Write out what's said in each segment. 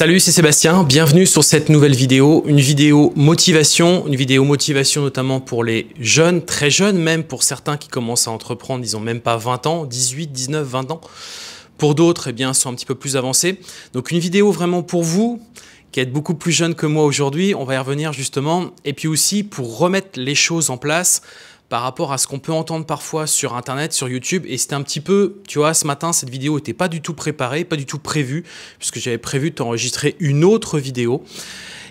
Salut, c'est Sébastien. Bienvenue sur cette nouvelle vidéo. Une vidéo motivation, une vidéo motivation notamment pour les jeunes, très jeunes même, pour certains qui commencent à entreprendre, ils n'ont même pas 20 ans, 18, 19, 20 ans. Pour d'autres, eh bien, sont un petit peu plus avancés. Donc une vidéo vraiment pour vous, qui êtes beaucoup plus jeunes que moi aujourd'hui, on va y revenir justement. Et puis aussi pour remettre les choses en place, par rapport à ce qu'on peut entendre parfois sur Internet, sur YouTube. Et c'était un petit peu, tu vois, ce matin, cette vidéo n'était pas du tout préparée, pas du tout prévue, puisque j'avais prévu de t'enregistrer une autre vidéo.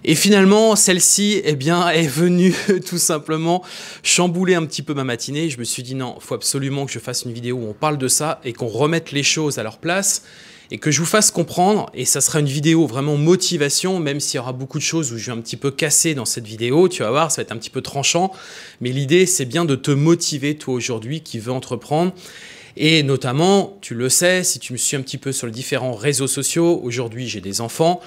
Et finalement, celle-ci, eh bien, est venue tout simplement chambouler un petit peu ma matinée. Je me suis dit non, faut absolument que je fasse une vidéo où on parle de ça et qu'on remette les choses à leur place et que je vous fasse comprendre, et ça sera une vidéo vraiment motivation, même s'il y aura beaucoup de choses où je vais un petit peu casser dans cette vidéo, tu vas voir, ça va être un petit peu tranchant, mais l'idée c'est bien de te motiver toi aujourd'hui qui veux entreprendre. Et notamment, tu le sais, si tu me suis un petit peu sur les différents réseaux sociaux, aujourd'hui j'ai des enfants,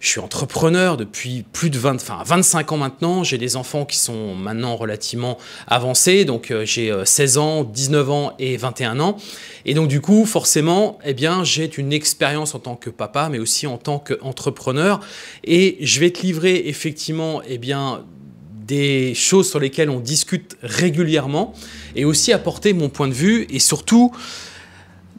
je suis entrepreneur depuis plus de 20, 25 ans maintenant. J'ai des enfants qui sont maintenant relativement avancés. Donc, euh, j'ai 16 euh, ans, 19 ans et 21 ans. Et donc, du coup, forcément, eh bien, j'ai une expérience en tant que papa, mais aussi en tant qu'entrepreneur. Et je vais te livrer effectivement, eh bien, des choses sur lesquelles on discute régulièrement et aussi apporter mon point de vue et surtout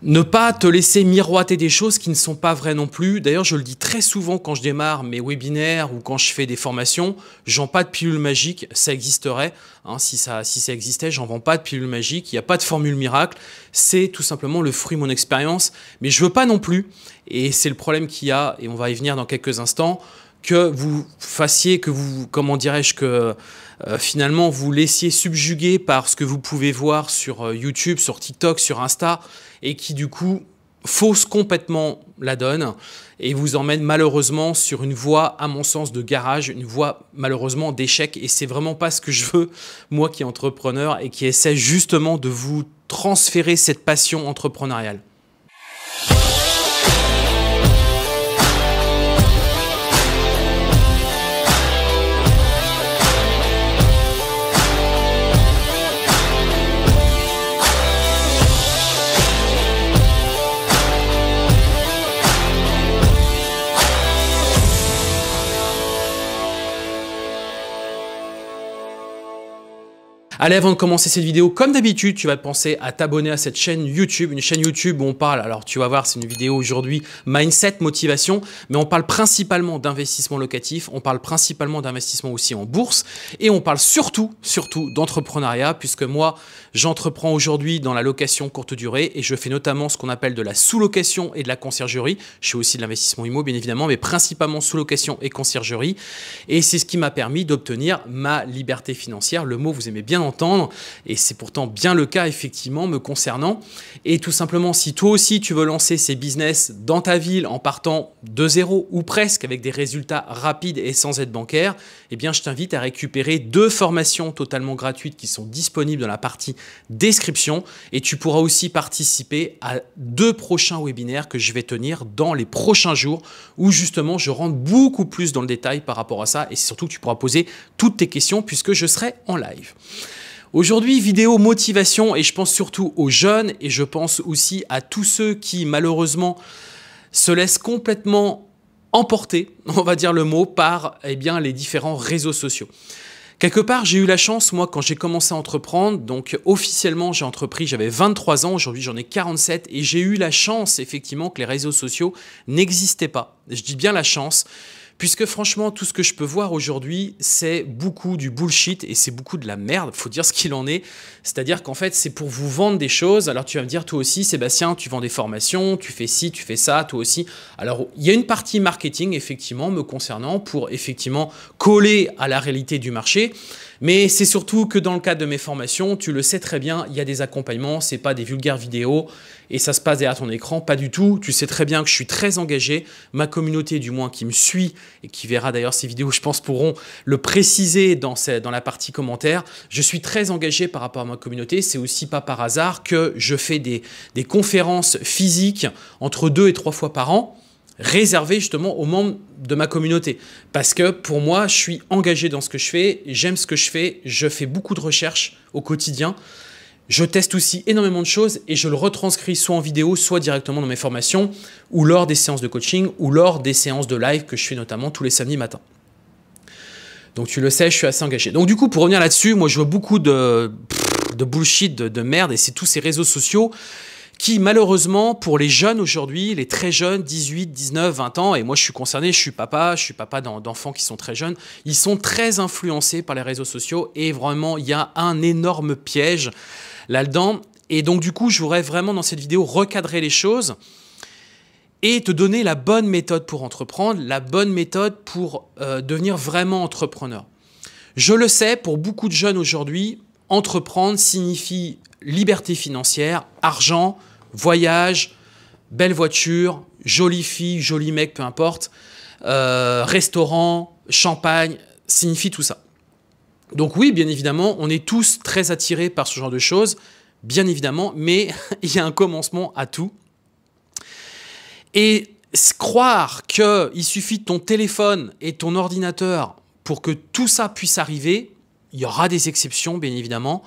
ne pas te laisser miroiter des choses qui ne sont pas vraies non plus. D'ailleurs, je le dis très souvent quand je démarre mes webinaires ou quand je fais des formations, j'en pas de pilule magique, ça existerait. Hein, si, ça, si ça existait, j'en vends pas de pilule magique, il n'y a pas de formule miracle. C'est tout simplement le fruit de mon expérience. Mais je veux pas non plus, et c'est le problème qu'il y a, et on va y venir dans quelques instants, que vous fassiez, que vous, comment dirais-je, que euh, finalement vous laissiez subjuguer par ce que vous pouvez voir sur euh, YouTube, sur TikTok, sur Insta, et qui du coup fausse complètement la donne et vous emmène malheureusement sur une voie, à mon sens, de garage, une voie malheureusement d'échec. Et c'est vraiment pas ce que je veux, moi qui est entrepreneur et qui essaie justement de vous transférer cette passion entrepreneuriale. Allez, avant de commencer cette vidéo, comme d'habitude, tu vas penser à t'abonner à cette chaîne YouTube, une chaîne YouTube où on parle, alors tu vas voir, c'est une vidéo aujourd'hui, mindset, motivation, mais on parle principalement d'investissement locatif, on parle principalement d'investissement aussi en bourse, et on parle surtout, surtout d'entrepreneuriat, puisque moi, j'entreprends aujourd'hui dans la location courte durée, et je fais notamment ce qu'on appelle de la sous-location et de la conciergerie. Je fais aussi de l'investissement immo, bien évidemment, mais principalement sous-location et conciergerie. Et c'est ce qui m'a permis d'obtenir ma liberté financière. Le mot, vous aimez bien entendre, et c'est pourtant bien le cas effectivement me concernant. Et tout simplement, si toi aussi tu veux lancer ces business dans ta ville en partant de zéro ou presque avec des résultats rapides et sans aide bancaire, eh bien je t'invite à récupérer deux formations totalement gratuites qui sont disponibles dans la partie description et tu pourras aussi participer à deux prochains webinaires que je vais tenir dans les prochains jours où justement je rentre beaucoup plus dans le détail par rapport à ça et surtout tu pourras poser toutes tes questions puisque je serai en live. Aujourd'hui, vidéo motivation et je pense surtout aux jeunes et je pense aussi à tous ceux qui malheureusement se laissent complètement emporter, on va dire le mot, par eh bien, les différents réseaux sociaux. Quelque part, j'ai eu la chance, moi, quand j'ai commencé à entreprendre, donc officiellement j'ai entrepris, j'avais 23 ans, aujourd'hui j'en ai 47, et j'ai eu la chance, effectivement, que les réseaux sociaux n'existaient pas. Je dis bien la chance, Puisque franchement, tout ce que je peux voir aujourd'hui, c'est beaucoup du bullshit et c'est beaucoup de la merde, faut dire ce qu'il en est. C'est-à-dire qu'en fait, c'est pour vous vendre des choses. Alors tu vas me dire, toi aussi, Sébastien, tu vends des formations, tu fais ci, tu fais ça, toi aussi. Alors il y a une partie marketing, effectivement, me concernant, pour effectivement coller à la réalité du marché. Mais c'est surtout que dans le cadre de mes formations, tu le sais très bien, il y a des accompagnements, c'est pas des vulgaires vidéos et ça se passe derrière ton écran, pas du tout. Tu sais très bien que je suis très engagé, ma communauté du moins qui me suit et qui verra d'ailleurs ces vidéos, je pense pourront le préciser dans, la partie commentaire. Je suis très engagé par rapport à ma communauté, c'est aussi pas par hasard que je fais des conférences physiques entre deux et trois fois par an réservé justement aux membres de ma communauté. Parce que pour moi, je suis engagé dans ce que je fais, j'aime ce que je fais, je fais beaucoup de recherches au quotidien. Je teste aussi énormément de choses et je le retranscris soit en vidéo, soit directement dans mes formations, ou lors des séances de coaching, ou lors des séances de live que je fais notamment tous les samedis matin. Donc tu le sais, je suis assez engagé. Donc du coup, pour revenir là-dessus, moi je vois beaucoup de, bullshit, de merde, et c'est tous ces réseaux sociaux qui malheureusement pour les jeunes aujourd'hui, les très jeunes, 18, 19, 20 ans, et moi je suis concerné, je suis papa, je suis papa d'enfants qui sont très jeunes, ils sont très influencés par les réseaux sociaux et vraiment il y a un énorme piège là-dedans. Et donc du coup, je voudrais vraiment dans cette vidéo recadrer les choses et te donner la bonne méthode pour entreprendre, la bonne méthode pour euh, devenir vraiment entrepreneur. Je le sais, pour beaucoup de jeunes aujourd'hui, entreprendre signifie liberté financière, argent, voyage, belle voiture, jolie fille, joli mec, peu importe, euh, restaurant, champagne, signifie tout ça. Donc oui, bien évidemment, on est tous très attirés par ce genre de choses, bien évidemment, mais il y a un commencement à tout. Et croire qu'il suffit de ton téléphone et ton ordinateur pour que tout ça puisse arriver, il y aura des exceptions, bien évidemment,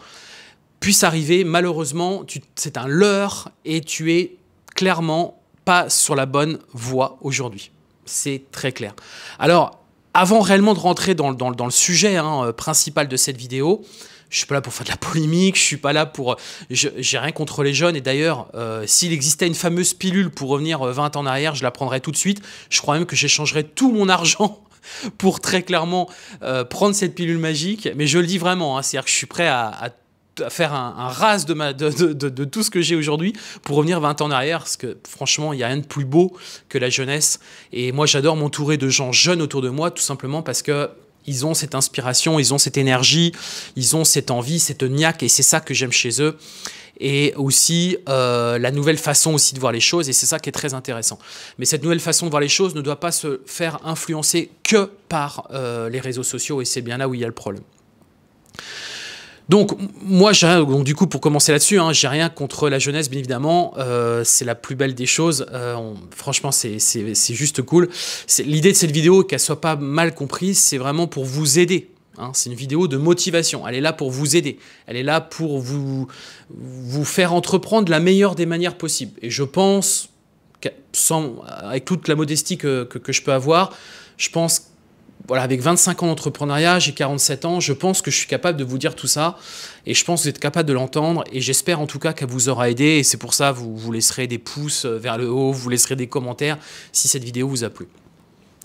puisse arriver. Malheureusement, c'est un leurre et tu es clairement pas sur la bonne voie aujourd'hui. C'est très clair. Alors, avant réellement de rentrer dans, dans le sujet hein, euh, principal de cette vidéo, je suis pas là pour faire de la polémique, je suis pas là pour... J'ai rien contre les jeunes, et d'ailleurs, euh, s'il existait une fameuse pilule pour revenir 20 euh, ans en arrière, je la prendrais tout de suite. Je crois même que j'échangerais tout mon argent pour très clairement prendre cette pilule magique, mais je le dis vraiment, hein, c'est-à-dire que je suis prêt à à faire un, un ras de, de, tout ce que j'ai aujourd'hui pour revenir 20 ans en arrière, parce que franchement, il n'y a rien de plus beau que la jeunesse. Et moi, j'adore m'entourer de gens jeunes autour de moi, tout simplement parce que ils ont cette inspiration, ils ont cette énergie, ils ont cette envie, cette niaque, et c'est ça que j'aime chez eux. Et aussi euh, la nouvelle façon aussi de voir les choses, et c'est ça qui est très intéressant. Mais cette nouvelle façon de voir les choses ne doit pas se faire influencer que par euh, les réseaux sociaux, et c'est bien là où il y a le problème. Donc moi, donc du coup, pour commencer là-dessus, hein, j'ai rien contre la jeunesse, bien évidemment. Euh, c'est la plus belle des choses. Euh, franchement, c'est juste cool. L'idée de cette vidéo, qu'elle soit pas mal comprise, c'est vraiment pour vous aider. Hein. c'est une vidéo de motivation. Elle est là pour vous aider. Elle est là pour vous, vous faire entreprendre la meilleure des manières possibles. Et je pense, sans, avec toute la modestie que, je peux avoir, je pense voilà, avec 25 ans d'entrepreneuriat, j'ai 47 ans, je pense que je suis capable de vous dire tout ça. Et je pense que vous êtes capable de l'entendre. Et j'espère en tout cas qu'elle vous aura aidé. Et c'est pour ça que vous, vous laisserez des pouces euh, vers le haut, vous laisserez des commentaires si cette vidéo vous a plu.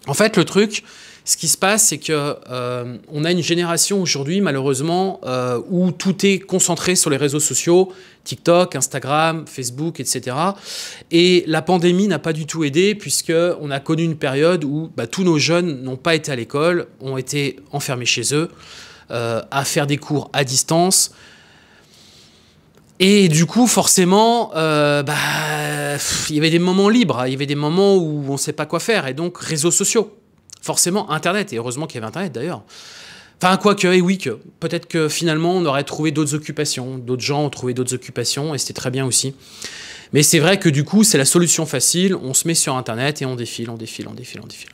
En fait, le truc, ce qui se passe, c'est qu'on euh, a une génération aujourd'hui, malheureusement, euh, où tout est concentré sur les réseaux sociaux, TikTok, Instagram, Facebook, etc. Et la pandémie n'a pas du tout aidé, puisque on a connu une période où bah, tous nos jeunes n'ont pas été à l'école, ont été enfermés chez eux, euh, à faire des cours à distance. Et du coup, forcément, bah, il y avait des moments libres, hein. il y avait des moments où on ne sait pas quoi faire, et donc réseaux sociaux forcément Internet, et heureusement qu'il y avait Internet d'ailleurs. Enfin, quoique, et eh oui, peut-être que finalement on aurait trouvé d'autres occupations, d'autres gens ont trouvé d'autres occupations, et c'était très bien aussi. Mais c'est vrai que du coup, c'est la solution facile, on se met sur Internet et on défile, on défile, on défile, on défile.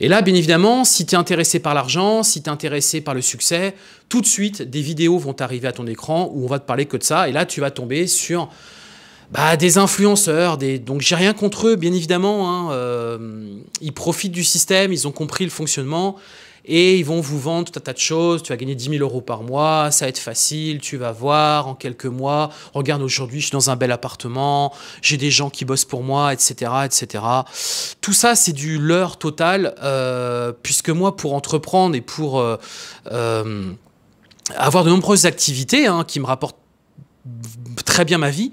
Et là, bien évidemment, si tu es intéressé par l'argent, si tu es intéressé par le succès, tout de suite, des vidéos vont arriver à ton écran où on va te parler que de ça, et là, tu vas tomber sur bah, des influenceurs, donc j'ai rien contre eux, bien évidemment. Hein, euh, ils profitent du système, ils ont compris le fonctionnement et ils vont vous vendre tout un tas de choses. Tu vas gagner 10 000 euros par mois, ça va être facile, tu vas voir en quelques mois. Regarde, aujourd'hui, je suis dans un bel appartement, j'ai des gens qui bossent pour moi, etc. etc. Tout ça, c'est du leur total, euh, puisque moi, pour entreprendre et pour euh, avoir de nombreuses activités hein, qui me rapportent très bien ma vie,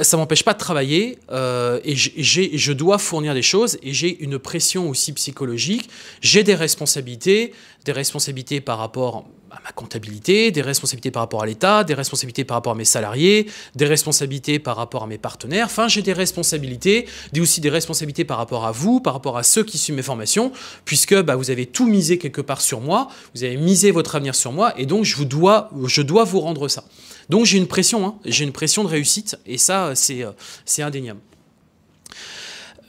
ça m'empêche pas de travailler euh, et je dois fournir des choses et j'ai une pression aussi psychologique. J'ai des responsabilités, des responsabilités par rapport à ma comptabilité, des responsabilités par rapport à l'État, des responsabilités par rapport à mes salariés, des responsabilités par rapport à mes partenaires. Enfin, j'ai des responsabilités, des aussi des responsabilités par rapport à vous, par rapport à ceux qui suivent mes formations, puisque bah, vous avez tout misé quelque part sur moi, vous avez misé votre avenir sur moi, et donc je vous dois, je dois vous rendre ça. Donc j'ai une pression, hein. j'ai une pression de réussite, et ça, euh, c'est indéniable.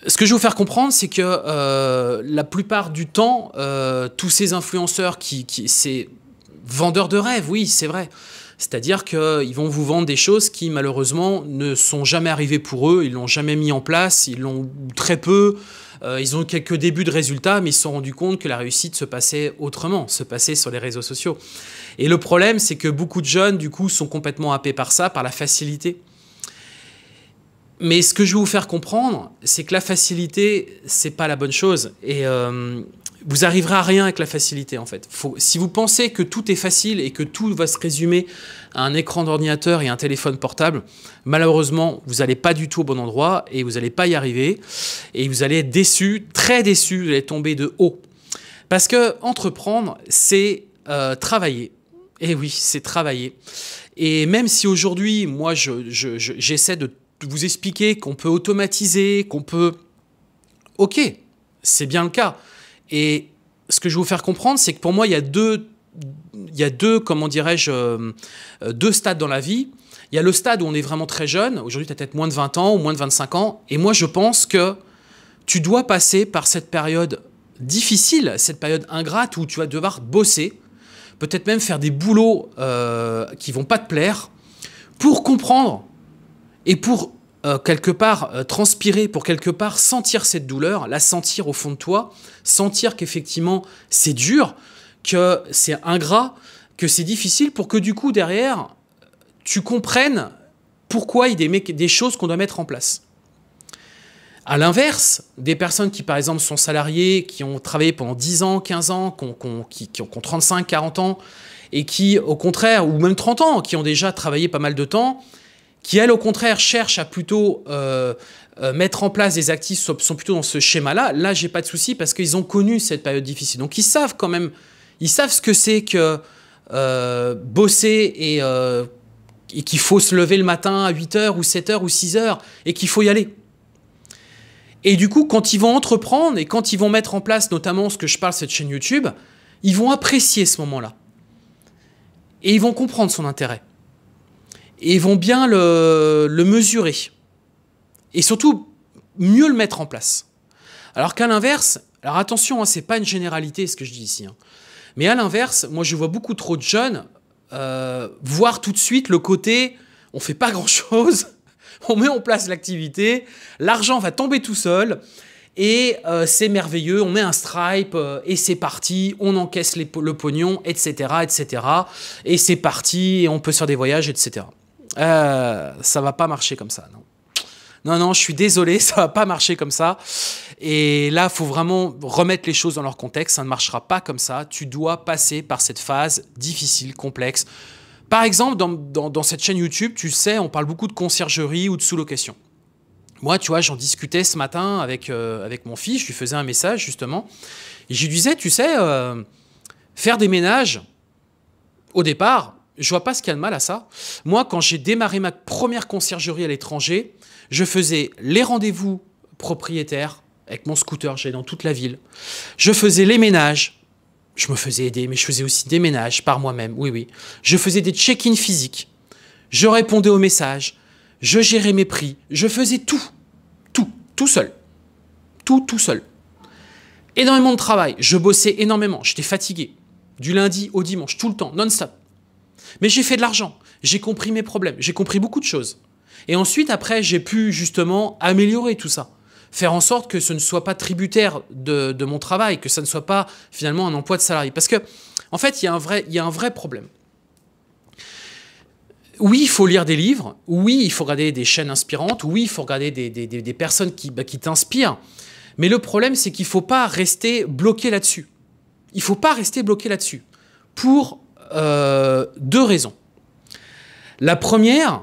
Ce que je veux vous faire comprendre, c'est que euh, la plupart du temps, euh, tous ces influenceurs qui, qui c'est vendeurs de rêves, oui, c'est vrai. C'est-à-dire qu'ils vont vous vendre des choses qui malheureusement ne sont jamais arrivées pour eux, ils l'ont jamais mis en place, ils l'ont très peu, euh, ils ont quelques débuts de résultats, mais ils se sont rendus compte que la réussite se passait autrement, se passait sur les réseaux sociaux. Et le problème, c'est que beaucoup de jeunes, du coup, sont complètement happés par ça, par la facilité. Mais ce que je veux vous faire comprendre, c'est que la facilité, c'est pas la bonne chose. Et euh, vous arriverez à rien avec la facilité en fait. si vous pensez que tout est facile et que tout va se résumer à un écran d'ordinateur et un téléphone portable, malheureusement, vous n'allez pas du tout au bon endroit et vous n'allez pas y arriver et vous allez être déçu, très déçu, vous allez tomber de haut. Parce que entreprendre, c'est euh, travailler. Et eh oui, c'est travailler. Et même si aujourd'hui, moi, j'essaie je, de vous expliquer qu'on peut automatiser, qu'on peut... Ok, c'est bien le cas. Et ce que je veux vous faire comprendre, c'est que pour moi, il y a deux, il y a deux comment dirais-je, euh, euh, deux stades dans la vie. Il y a le stade où on est vraiment très jeune. Aujourd'hui, tu as peut-être moins de 20 ans ou moins de 25 ans. Et moi, je pense que tu dois passer par cette période difficile, cette période ingrate où tu vas devoir bosser, peut-être même faire des boulots euh, qui vont pas te plaire, pour comprendre et pour euh, quelque part euh, transpirer, pour quelque part sentir cette douleur, la sentir au fond de toi, sentir qu'effectivement c'est dur, que c'est ingrat, que c'est difficile, pour que du coup derrière tu comprennes pourquoi il y a des, choses qu'on doit mettre en place. À l'inverse, des personnes qui, par exemple, sont salariées, qui ont travaillé pendant 10 ans, 15 ans, qui ont 35, 40 ans, et qui, au contraire, ou même 30 ans, qui ont déjà travaillé pas mal de temps, qui elle au contraire cherche à plutôt euh, euh, mettre en place des actifs sont, plutôt dans ce schéma-là, là, j'ai pas de souci parce qu'ils ont connu cette période difficile. Donc ils savent quand même, ils savent ce que c'est que euh, bosser et, et qu'il faut se lever le matin à 8h ou 7h ou 6h et qu'il faut y aller. Et du coup, quand ils vont entreprendre et quand ils vont mettre en place notamment ce que je parle, cette chaîne YouTube, ils vont apprécier ce moment-là. Et ils vont comprendre son intérêt et vont bien le, mesurer et surtout mieux le mettre en place. Alors qu'à l'inverse, alors attention, ce hein, c'est pas une généralité ce que je dis ici, hein. mais à l'inverse, moi je vois beaucoup trop de jeunes euh, voir tout de suite le côté on fait pas grand chose, on met en place l'activité, l'argent va tomber tout seul. Et euh, c'est merveilleux, on met un stripe euh, et c'est parti, on encaisse le pognon, etc., etc. Et c'est parti, et on peut faire des voyages, etc. Euh, « Ça ça va pas marcher comme ça, non. Non, non, je suis désolé, ça va pas marcher comme ça. Et là, faut vraiment remettre les choses dans leur contexte. Ça ne marchera pas comme ça. Tu dois passer par cette phase difficile, complexe. Par exemple, dans, cette chaîne YouTube, tu sais, on parle beaucoup de conciergerie ou de sous-location. Moi, tu vois, j'en discutais ce matin avec, euh, avec mon fils, je lui faisais un message justement, et je lui disais, tu sais, euh, faire des ménages, au départ, je vois pas ce qu'il y a de mal à ça. Moi, quand j'ai démarré ma première conciergerie à l'étranger, je faisais les rendez-vous propriétaires avec mon scooter, j'allais dans toute la ville. Je faisais les ménages. Je me faisais aider, mais je faisais aussi des ménages par moi-même. Oui, oui. Je faisais des check-in physiques. Je répondais aux messages. Je gérais mes prix. Je faisais tout. Tout. Tout seul. Tout, tout seul. Énormément de travail. Je bossais énormément. J'étais fatigué. Du lundi au dimanche, tout le temps, non-stop. Mais j'ai fait de l'argent, j'ai compris mes problèmes, j'ai compris beaucoup de choses. Et ensuite, après, j'ai pu justement améliorer tout ça. Faire en sorte que ce ne soit pas tributaire de, mon travail, que ça ne soit pas finalement un emploi de salarié. Parce que, en fait, il y a un vrai, un vrai problème. Oui, il faut lire des livres. Oui, il faut regarder des chaînes inspirantes. Oui, il faut regarder des, personnes qui, bah, qui t'inspirent. Mais le problème, c'est qu'il ne faut pas rester bloqué là-dessus. Il ne faut pas rester bloqué là-dessus. Pour euh, deux raisons. La première,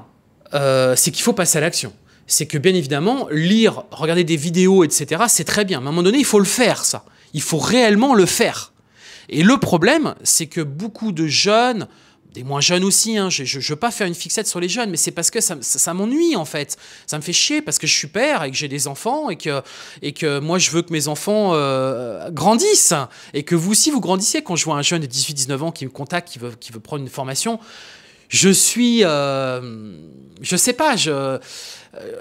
euh, c'est qu'il faut passer à l'action. C'est que bien évidemment, lire, regarder des vidéos, etc., c'est très bien. Mais à un moment donné, il faut le faire, ça. Il faut réellement le faire. Et le problème, c'est que beaucoup de jeunes, des moins jeunes aussi, hein. je ne veux pas faire une fixette sur les jeunes, mais c'est parce que ça, m'ennuie en fait. Ça me fait chier parce que je suis père et que j'ai des enfants et que, et que moi je veux que mes enfants euh, grandissent et que vous aussi vous grandissiez. Quand je vois un jeune de 18-19 ans qui me contacte, qui veut, qui veut prendre une formation, je suis... Euh, je sais pas, je... Euh,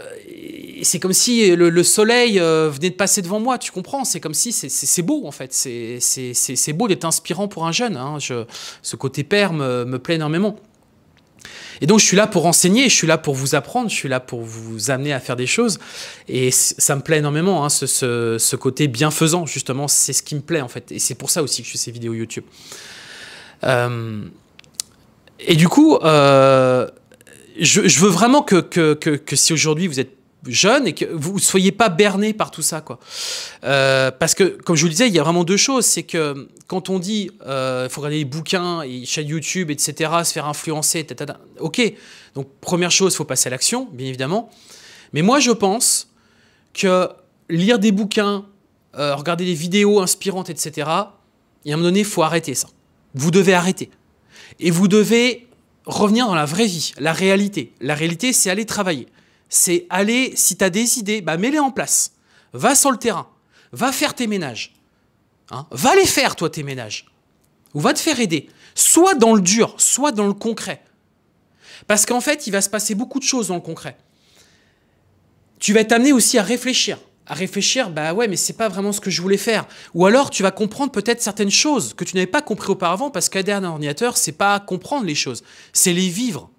c'est comme si le, soleil euh, venait de passer devant moi, tu comprends C'est comme si c'est beau en fait, c'est beau d'être inspirant pour un jeune. Hein. ce côté père me, plaît énormément. Et donc je suis là pour enseigner, je suis là pour vous apprendre, je suis là pour vous amener à faire des choses. Et ça me plaît énormément, hein, ce, ce, côté bienfaisant, justement, c'est ce qui me plaît en fait. Et c'est pour ça aussi que je fais ces vidéos YouTube. Euh, et du coup, je, veux vraiment que, que, si aujourd'hui vous êtes jeune et que vous ne soyez pas berné par tout ça. Quoi. Euh, parce que, comme je vous le disais, il y a vraiment deux choses. C'est que quand on dit euh, il faut regarder les bouquins, et chaînes YouTube, etc., se faire influencer, etc. ok. Donc, première chose, il faut passer à l'action, bien évidemment. Mais moi, je pense que lire des bouquins, euh, regarder des vidéos inspirantes, etc., y a un moment donné, il faut arrêter ça. Vous devez arrêter. Et vous devez revenir dans la vraie vie, la réalité. La réalité, c'est aller travailler. C'est aller, si tu as des idées, bah mets-les en place. Va sur le terrain. Va faire tes ménages. Hein. va les faire, toi, tes ménages. Ou va te faire aider. Soit dans le dur, soit dans le concret. Parce qu'en fait, il va se passer beaucoup de choses dans le concret. Tu vas amené aussi à réfléchir à réfléchir, bah ouais, mais c'est pas vraiment ce que je voulais faire. Ou alors, tu vas comprendre peut-être certaines choses que tu n'avais pas compris auparavant, parce qu'un un ordinateur, c'est pas comprendre les choses, c'est les vivre.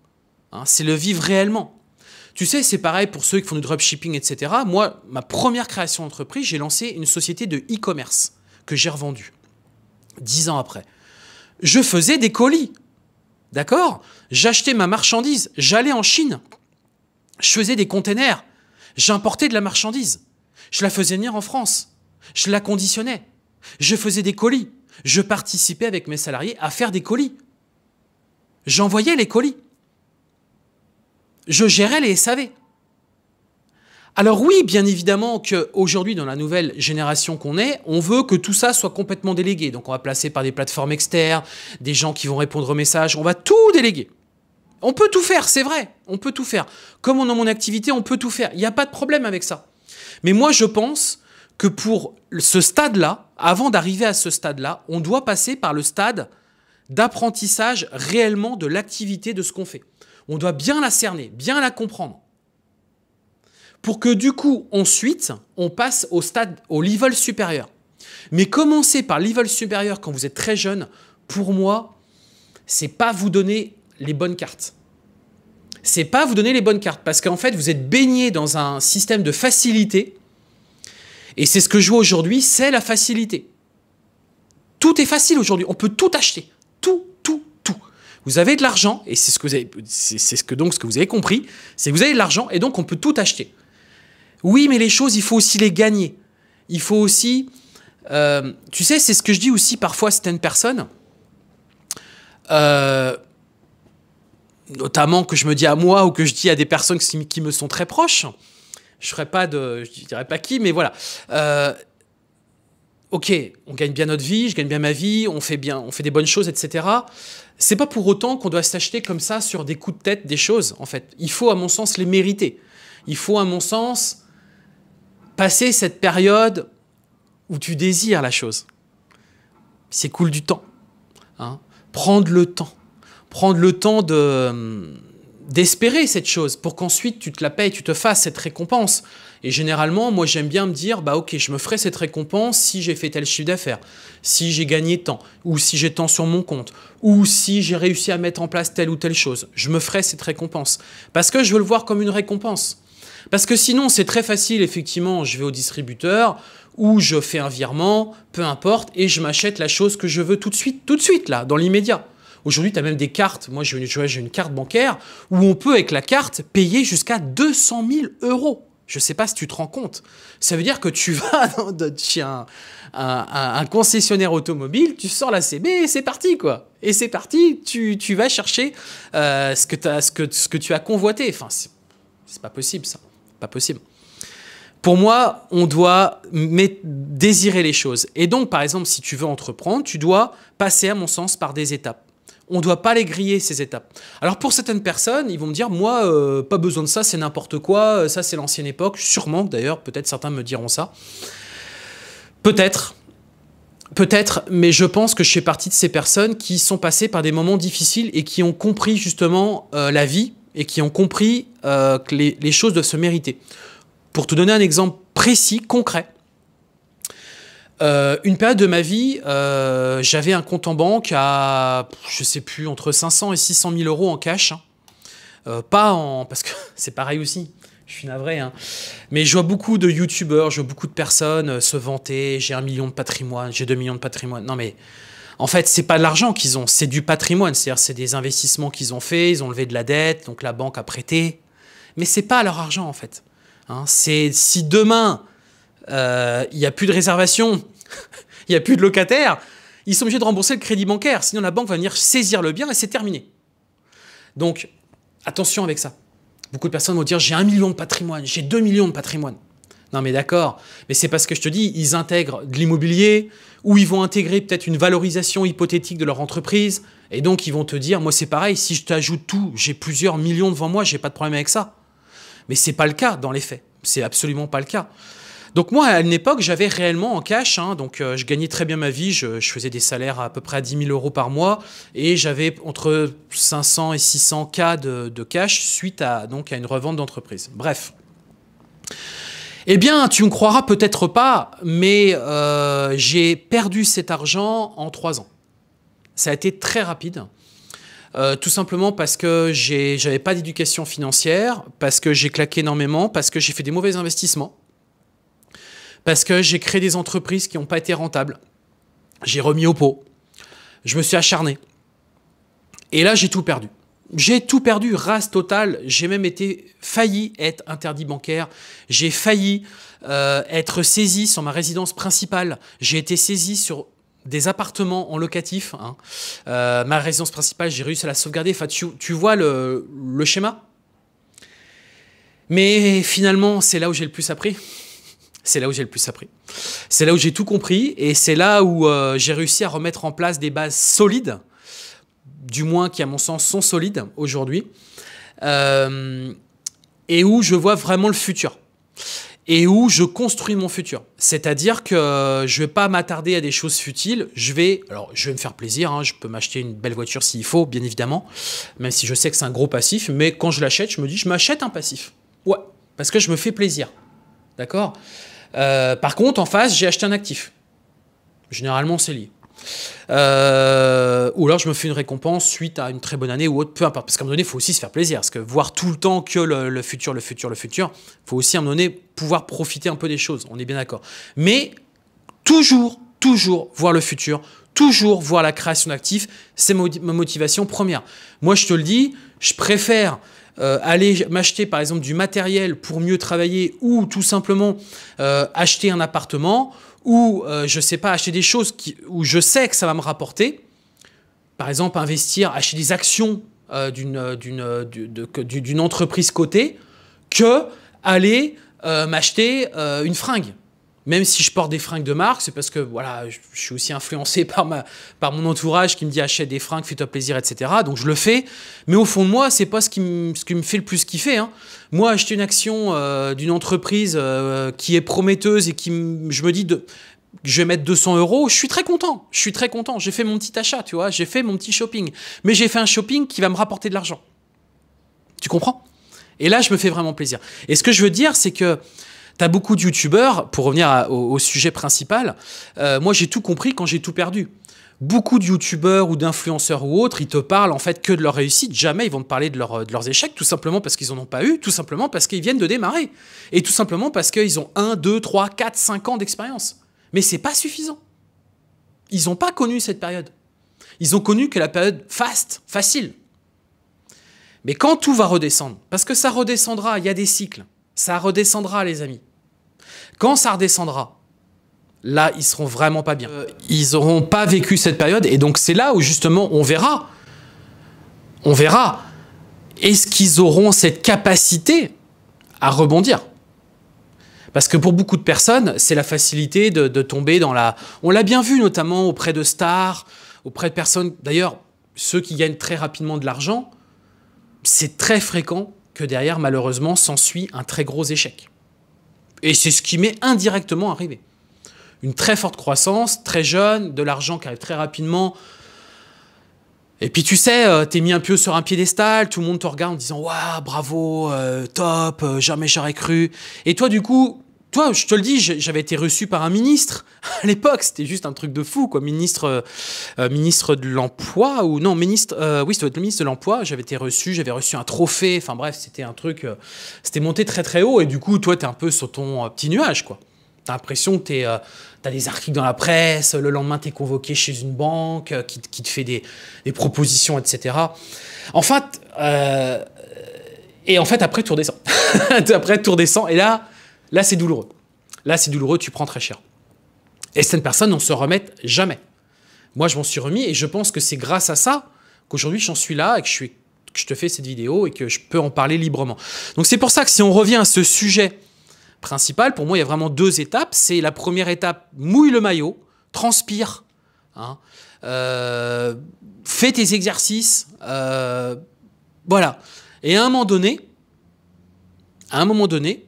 Hein, c'est le vivre réellement. Tu sais, c'est pareil pour ceux qui font du dropshipping, etc. Moi, ma première création d'entreprise, j'ai lancé une société de e-commerce que j'ai revendue dix ans après. Je faisais des colis, d'accord J'achetais ma marchandise, j'allais en Chine, je faisais des containers, j'importais de la marchandise. Je la faisais venir en France. Je la conditionnais. Je faisais des colis. Je participais avec mes salariés à faire des colis. J'envoyais les colis. Je gérais les SAV. Alors oui, bien évidemment qu'aujourd'hui, dans la nouvelle génération qu'on est, on veut que tout ça soit complètement délégué. Donc on va placer par des plateformes externes, des gens qui vont répondre aux messages, on va tout déléguer. On peut tout faire, c'est vrai, on peut tout faire. Comme on a mon activité, on peut tout faire. Il n'y a pas de problème avec ça. Mais moi, je pense que pour ce stade-là, avant d'arriver à ce stade-là, on doit passer par le stade d'apprentissage réellement de l'activité de ce qu'on fait. On doit bien la cerner, bien la comprendre. Pour que du coup, ensuite, on passe au stade, au level supérieur. Mais commencer par level supérieur quand vous êtes très jeune, pour moi, c'est pas vous donner les bonnes cartes c'est pas vous donner les bonnes cartes, parce qu'en fait, vous êtes baigné dans un système de facilité, et c'est ce que je vois aujourd'hui, c'est la facilité. Tout est facile aujourd'hui, on peut tout acheter, tout, tout, tout. Vous avez de l'argent, et c'est ce que vous avez, c'est ce que donc ce que vous avez compris, c'est vous avez de l'argent, et donc on peut tout acheter. Oui, mais les choses, il faut aussi les gagner. Il faut aussi, euh, tu sais, c'est ce que je dis aussi parfois à certaines personnes. Euh, notamment que je me dis à moi ou que je dis à des personnes qui me sont très proches. Je ne pas dirais pas qui, mais voilà. Euh, ok, on gagne bien notre vie, je gagne bien ma vie, on fait bien, on fait des bonnes choses, etc. C'est pas pour autant qu'on doit s'acheter comme ça sur des coups de tête des choses. En fait, il faut à mon sens les mériter. Il faut à mon sens passer cette période où tu désires la chose. C'est cool du temps. Hein. Prendre le temps prendre le temps de d'espérer cette chose pour qu'ensuite tu te la payes, tu te fasses cette récompense. Et généralement, moi j'aime bien me dire, bah ok, je me ferai cette récompense si j'ai fait tel chiffre d'affaires, si j'ai gagné tant, ou si j'ai tant sur mon compte, ou si j'ai réussi à mettre en place telle ou telle chose. Je me ferai cette récompense. Parce que je veux le voir comme une récompense. Parce que sinon, c'est très facile, effectivement, je vais au distributeur ou je fais un virement, peu importe, et je m'achète la chose que je veux tout de suite, tout de suite, là, dans l'immédiat. Aujourd'hui, tu as même des cartes. Moi, j'ai une, carte bancaire où on peut, avec la carte, payer jusqu'à 200 000 euros. Je ne sais pas si tu te rends compte. Ça veut dire que tu vas dans, un, concessionnaire automobile, tu sors la CB et c'est parti, quoi. Et c'est parti, tu, vas chercher euh, ce, que ce que tu as convoité. Enfin, c'est pas possible, ça. Pas possible. Pour moi, on doit désirer les choses. Et donc, par exemple, si tu veux entreprendre, tu dois passer, à mon sens, par des étapes. On ne doit pas les griller, ces étapes. Alors pour certaines personnes, ils vont me dire, moi, euh, pas besoin de ça, c'est n'importe quoi, euh, ça c'est l'ancienne époque, sûrement d'ailleurs, peut-être certains me diront ça. Peut-être, Peut-être, mais je pense que je fais partie de ces personnes qui sont passées par des moments difficiles et qui ont compris justement euh, la vie et qui ont compris que les, les, choses doivent se mériter. Pour te donner un exemple précis, concret, euh, une période de ma vie, euh, j'avais un compte en banque à, je sais plus, entre 500 et 600 000 euros en cash. Hein. Euh, pas en. Parce que c'est pareil aussi. Je suis navré. Hein. Mais je vois beaucoup de youtubeurs, je vois beaucoup de personnes se vanter. J'ai un million de patrimoine, j'ai deux millions de patrimoine. Non, mais en fait, c'est pas de l'argent qu'ils ont, c'est du patrimoine. C'est-à-dire, c'est des investissements qu'ils ont fait. ils ont levé de la dette, donc la banque a prêté. Mais c'est pas leur argent, en fait. Hein. c'est si demain euh, il n'y a plus de réservation, il n'y a plus de locataires, ils sont obligés de rembourser le crédit bancaire, sinon la banque va venir saisir le bien et c'est terminé. Donc, attention avec ça. Beaucoup de personnes vont dire j'ai un million de patrimoine, j'ai deux millions de patrimoine. Non mais d'accord, mais c'est parce que je te dis, ils intègrent de l'immobilier, ou ils vont intégrer peut-être une valorisation hypothétique de leur entreprise, et donc ils vont te dire, moi c'est pareil, si je t'ajoute tout, j'ai plusieurs millions devant moi, j'ai pas de problème avec ça. Mais c'est pas le cas dans les faits, c'est absolument pas le cas. Donc moi, à une époque, j'avais réellement en cash, hein, donc euh, je gagnais très bien ma vie, je, faisais des salaires à, peu près à 10 000 euros par mois, et j'avais entre 500 et 600 cas de, cash suite à, donc, à une revente d'entreprise. Bref. Eh bien, tu me croiras peut-être pas, mais euh, j'ai perdu cet argent en trois ans. Ça a été très rapide. Euh, tout simplement parce que j'avais pas d'éducation financière, parce que j'ai claqué énormément, parce que j'ai fait des mauvais investissements parce que j'ai créé des entreprises qui n'ont pas été rentables. J'ai remis au pot. Je me suis acharné. Et là, j'ai tout perdu. J'ai tout perdu, race totale. J'ai même été failli être interdit bancaire. J'ai failli euh, être saisi sur ma résidence principale. J'ai été saisi sur des appartements en locatif. Hein. Euh, ma résidence principale, j'ai réussi à la sauvegarder. Enfin, tu, vois le schéma. Mais finalement, c'est là où j'ai le plus appris c'est là où j'ai le plus appris. C'est là où j'ai tout compris et c'est là où euh, j'ai réussi à remettre en place des bases solides, du moins qui à mon sens sont solides aujourd'hui, euh, et où je vois vraiment le futur. Et où je construis mon futur. C'est-à-dire que euh, je ne vais pas m'attarder à des choses futiles. Je vais, alors, je vais me faire plaisir. Hein. je peux m'acheter une belle voiture s'il faut, bien évidemment. Même si je sais que c'est un gros passif. Mais quand je l'achète, je me dis, je m'achète un passif. Ouais, parce que je me fais plaisir. D'accord euh, Par contre, en face, j'ai acheté un actif. Généralement, c'est lié. Euh, ou alors je me fais une récompense suite à une très bonne année ou autre, peu importe. Parce qu'à un moment donné, il faut aussi se faire plaisir. Parce que voir tout le temps que le, le futur, le futur, le futur, il faut aussi à un moment donné pouvoir profiter un peu des choses. On est bien d'accord. Mais toujours, toujours voir le futur, toujours voir la création d'actifs, c'est ma motivation première. Moi, je te le dis, je préfère euh, aller m'acheter par exemple du matériel pour mieux travailler ou tout simplement euh, acheter un appartement ou euh, je sais pas acheter des choses qui, où je sais que ça va me rapporter. Par exemple, investir, acheter des actions d'une entreprise cotée que aller m'acheter une fringue. Même si je porte des fringues de marque, c'est parce que voilà, je, suis aussi influencé par, ma, par mon entourage qui me dit achète des fringues, fais-toi plaisir, etc. Donc je le fais. Mais au fond de moi, pas ce qui, pas ce qui me fait le plus kiffer. Hein. Moi, acheter une action euh, d'une entreprise euh, qui est prometteuse et qui, je me dis, de, je vais mettre 200 euros, je suis très content. Je suis très content. J'ai fait mon petit achat, tu vois. J'ai fait mon petit shopping. Mais j'ai fait un shopping qui va me rapporter de l'argent. Tu comprends Et là, je me fais vraiment plaisir. Et ce que je veux dire, c'est que T'as beaucoup de youtubeurs, pour revenir au, sujet principal, euh, moi j'ai tout compris quand j'ai tout perdu. Beaucoup de youtubeurs ou d'influenceurs ou autres, ils te parlent en fait que de leur réussite, jamais ils vont te parler de, euh, leurs échecs, tout simplement parce qu'ils n'en ont pas eu, tout simplement parce qu'ils viennent de démarrer, et tout simplement parce qu'ils ont 1, 2, 3, 4, 5 ans d'expérience. Mais c'est pas suffisant. Ils n'ont pas connu cette période. Ils ont connu que la période faste, facile. Mais quand tout va redescendre, parce que ça redescendra, il y a des cycles, ça redescendra les amis. Quand ça redescendra, là, ils seront vraiment pas bien. Ils n'auront pas vécu cette période, et donc c'est là où justement on verra. On verra. Est-ce qu'ils auront cette capacité à rebondir parce que pour beaucoup de personnes, c'est la facilité de, de, tomber dans la... On l'a bien vu notamment auprès de stars, auprès de personnes... D'ailleurs, ceux qui gagnent très rapidement de l'argent, c'est très fréquent que derrière, malheureusement, s'ensuit un très gros échec. Et c'est ce qui m'est indirectement arrivé. Une très forte croissance, très jeune, de l'argent qui arrive très rapidement. Et puis tu sais, euh, t'es mis un peu sur un piédestal, tout le monde te regarde en disant Waouh, bravo, euh, top, euh, jamais j'aurais cru. Et toi, du coup, toi, je te le dis, j'avais été reçu par un ministre à l'époque, c'était juste un truc de fou, quoi. Ministre, euh, euh, ministre de l'emploi ou non, ministre, euh, oui, c'était le ministre de l'emploi. J'avais été reçu, j'avais reçu un trophée. Enfin bref, c'était un truc, c'était monté très très haut et du coup, toi, t'es un peu sur ton petit nuage, quoi. T'as l'impression que t'as des articles dans la presse. Le lendemain, t'es convoqué chez une banque qui, te fait des, propositions, etc. En fait... et en fait, après, tu redescends. après, tu redescends et là Là, c'est douloureux. Là, c'est douloureux, tu prends très cher. Et certaines personnes n'en se remettent jamais. Moi, je m'en suis remis et je pense que c'est grâce à ça qu'aujourd'hui j'en suis là et que je, suis, te fais cette vidéo et que je peux en parler librement. Donc, c'est pour ça que si on revient à ce sujet principal, pour moi, il y a vraiment deux étapes. C'est la première étape, mouille le maillot, transpire, hein. euh, fais tes exercices, euh, voilà. Et à un moment donné, à un moment donné,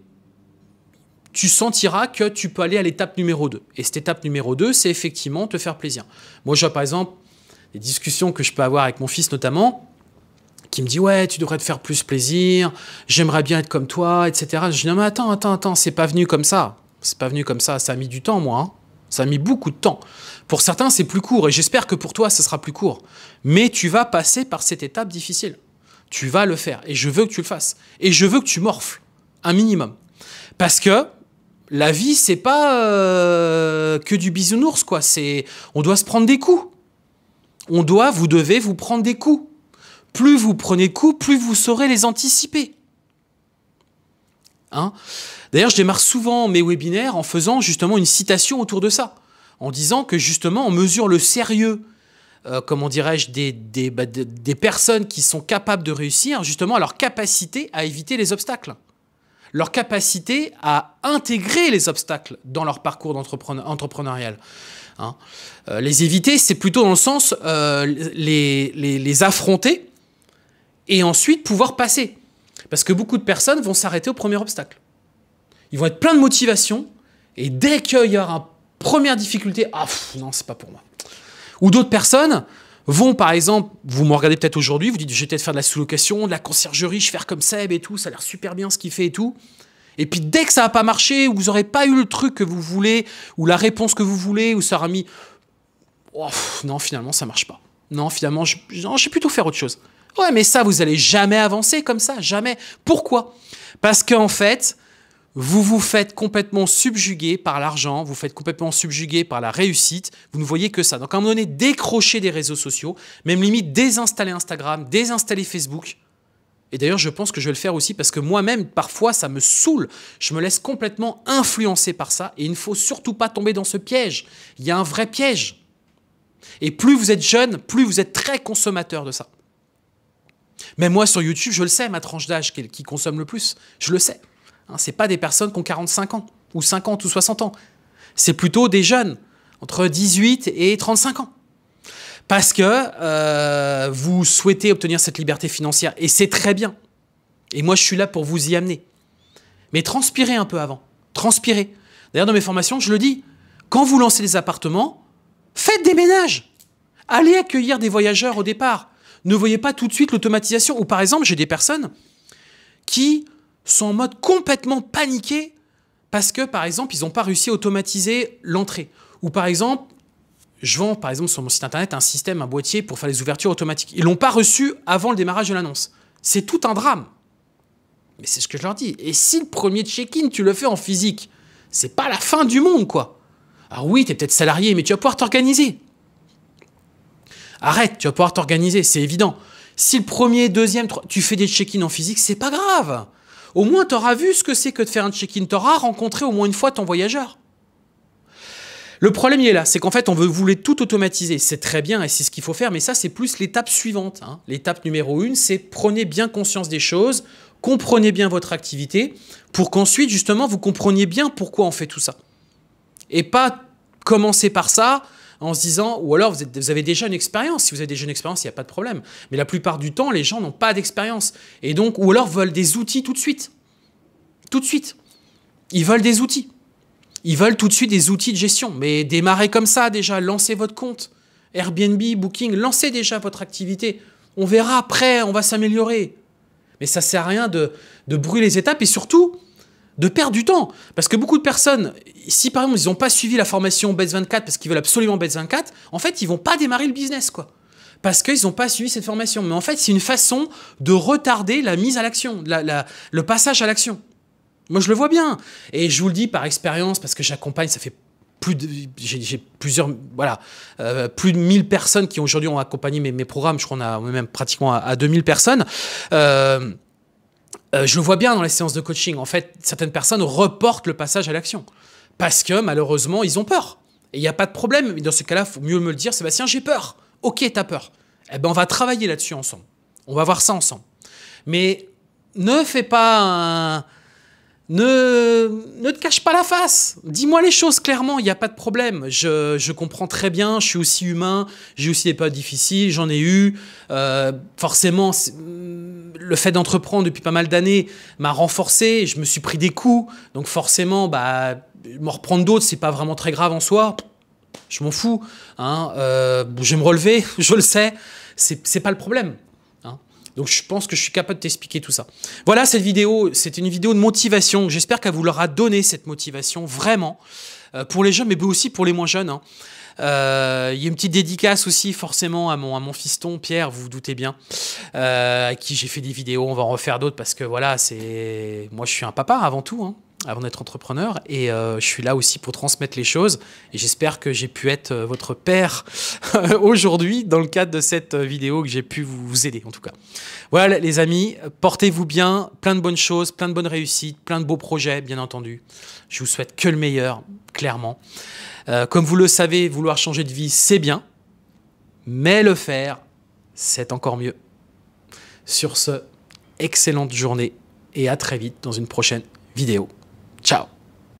tu sentiras que tu peux aller à l'étape numéro 2. Et cette étape numéro 2, c'est effectivement te faire plaisir. Moi, j'ai par exemple des discussions que je peux avoir avec mon fils notamment, qui me dit ouais tu devrais te faire plus plaisir, j'aimerais bien être comme toi, etc. Je dis non mais attends attends attends c'est pas venu comme ça, c'est pas venu comme ça, ça a mis du temps moi, hein. ça a mis beaucoup de temps. Pour certains c'est plus court et j'espère que pour toi ce sera plus court, mais tu vas passer par cette étape difficile, tu vas le faire et je veux que tu le fasses et je veux que tu morfles un minimum parce que la vie, c'est pas euh, que du bisounours, quoi. C'est, on doit se prendre des coups. On doit, vous devez vous prendre des coups. Plus vous prenez coups, plus vous saurez les anticiper. Hein D'ailleurs, je démarre souvent mes webinaires en faisant justement une citation autour de ça, en disant que justement, on mesure le sérieux, euh, comment dirais-je, des, bah, des, des personnes qui sont capables de réussir, justement à leur capacité à éviter les obstacles leur capacité à intégrer les obstacles dans leur parcours entrepreneurial. Hein. Euh, les éviter, c'est plutôt dans le sens euh, les, les, affronter et ensuite pouvoir passer. Parce que beaucoup de personnes vont s'arrêter au premier obstacle. Ils vont être plein de motivation et dès qu'il y aura une première difficulté, ah non, non, c'est pas pour moi. Ou d'autres personnes vont, par exemple, vous me regardez peut-être aujourd'hui, vous dites, je vais peut-être faire de la sous-location, de la conciergerie, je vais faire comme Seb et tout, ça a l'air super bien ce qu'il fait et tout. Et puis dès que ça n'a pas marché, ou vous n'aurez pas eu le truc que vous voulez, ou la réponse que vous voulez, ou ça aura mis... Oh, non, finalement, ça ne marche pas. Non, finalement, je, vais plutôt faire autre chose. Ouais, mais ça, vous allez jamais avancer comme ça, jamais. Pourquoi Parce qu'en fait, vous vous faites complètement subjuguer par l'argent, vous faites complètement subjuguer par la réussite, vous ne voyez que ça. Donc à un moment donné, décrochez des réseaux sociaux, même limite désinstaller Instagram, désinstaller Facebook. Et d'ailleurs, je pense que je vais le faire aussi parce que moi-même, parfois, ça me saoule. Je me laisse complètement influencer par ça et il ne faut surtout pas tomber dans ce piège. Il y a un vrai piège. Et plus vous êtes jeune, plus vous êtes très consommateur de ça. Mais moi, sur YouTube, je le sais, ma tranche d'âge qui consomme le plus, je le sais. Hein, Ce n'est pas des personnes qui ont 45 ans, ou 50 ou 60 ans. C'est plutôt des jeunes, entre 18 et 35 ans. Parce que euh, vous souhaitez obtenir cette liberté financière, et c'est très bien. Et moi, je suis là pour vous y amener. Mais transpirez un peu avant. Transpirez. D'ailleurs, dans mes formations, je le dis. Quand vous lancez des appartements, faites des ménages. Allez accueillir des voyageurs au départ. Ne voyez pas tout de suite l'automatisation. Ou par exemple, j'ai des personnes qui sont en mode complètement paniqué parce que, par exemple, ils n'ont pas réussi à automatiser l'entrée. Ou par exemple, je vends, par exemple, sur mon site internet, un système, un boîtier pour faire les ouvertures automatiques. Ils l'ont pas reçu avant le démarrage de l'annonce. C'est tout un drame. Mais c'est ce que je leur dis. Et si le premier check-in, tu le fais en physique, c'est pas la fin du monde, quoi. Alors oui, tu es peut-être salarié, mais tu vas pouvoir t'organiser. Arrête, tu vas pouvoir t'organiser, c'est évident. Si le premier, deuxième, tu fais des check-in en physique, c'est pas grave au moins tu auras vu ce que c'est que de faire un check-in, tu auras rencontré au moins une fois ton voyageur. Le problème, il est là, c'est qu'en fait, on veut voulait tout automatiser. C'est très bien et c'est ce qu'il faut faire, mais ça, c'est plus l'étape suivante. Hein. L'étape numéro une, c'est prenez bien conscience des choses, comprenez bien votre activité, pour qu'ensuite, justement, vous compreniez bien pourquoi on fait tout ça. Et pas commencer par ça, en se disant, ou alors vous, avez déjà une expérience. Si vous avez déjà une expérience, il n'y a pas de problème. Mais la plupart du temps, les gens n'ont pas d'expérience. Et donc, ou alors veulent des outils tout de suite. Tout de suite. Ils veulent des outils. Ils veulent tout de suite des outils de gestion. Mais démarrez comme ça déjà, lancez votre compte. Airbnb, Booking, lancez déjà votre activité. On verra après, on va s'améliorer. Mais ça sert à rien de brûler les étapes et surtout, de perdre du temps. Parce que beaucoup de personnes, si par exemple ils n'ont pas suivi la formation Bets 24 parce qu'ils veulent absolument Bets 24, en fait ils vont pas démarrer le business quoi. Parce qu'ils n'ont pas suivi cette formation. Mais en fait, c'est une façon de retarder la mise à l'action, le passage à l'action. Moi, je le vois bien. Et je vous le dis par expérience, parce que j'accompagne, ça fait plus de, j'ai plusieurs, voilà, euh, plus de 1000 personnes qui aujourd'hui ont accompagné mes, programmes. Je crois qu'on a même pratiquement à, à 2000 personnes. Euh, euh, je le vois bien dans les séances de coaching. En fait, certaines personnes reportent le passage à l'action parce que malheureusement, ils ont peur. Et il n'y a pas de problème. Dans ce cas-là, il faut mieux me le dire, Sébastien, j'ai peur. Ok, t'as peur. Eh ben, on va travailler là-dessus ensemble. On va voir ça ensemble. Mais ne fais pas un... Ne, ne te cache pas la face. Dis-moi les choses clairement, il n'y a pas de problème. Je, comprends très bien, je suis aussi humain, j'ai aussi des pas difficiles, j'en ai eu. Euh, forcément, le fait d'entreprendre depuis pas mal d'années m'a renforcé, je me suis pris des coups, donc forcément, bah, m'en reprendre d'autres, c'est pas vraiment très grave en soi, je m'en fous, hein, euh, je vais me relever, je le sais, c'est pas le problème. Hein. Donc je pense que je suis capable de t'expliquer tout ça. Voilà cette vidéo, c'est une vidéo de motivation, j'espère qu'elle vous a donné cette motivation, vraiment, euh, pour les jeunes, mais aussi pour les moins jeunes. Hein. Euh, il y a une petite dédicace aussi, forcément, à mon, à mon fiston, Pierre, vous vous doutez bien, euh, à qui j'ai fait des vidéos. On va en refaire d'autres parce que voilà, c'est. Moi, je suis un papa avant tout. Hein avant d'être entrepreneur. Et euh, je suis là aussi pour transmettre les choses. Et j'espère que j'ai pu être euh, votre père aujourd'hui dans le cadre de cette euh, vidéo, que j'ai pu vous aider en tout cas. Voilà les amis, portez-vous bien, plein de bonnes choses, plein de bonnes réussites, plein de beaux projets bien entendu. Je vous souhaite que le meilleur, clairement. comme vous le savez, vouloir changer de vie, c'est bien. Mais le faire, c'est encore mieux. Sur ce, excellente journée et à très vite dans une prochaine vidéo. Chao.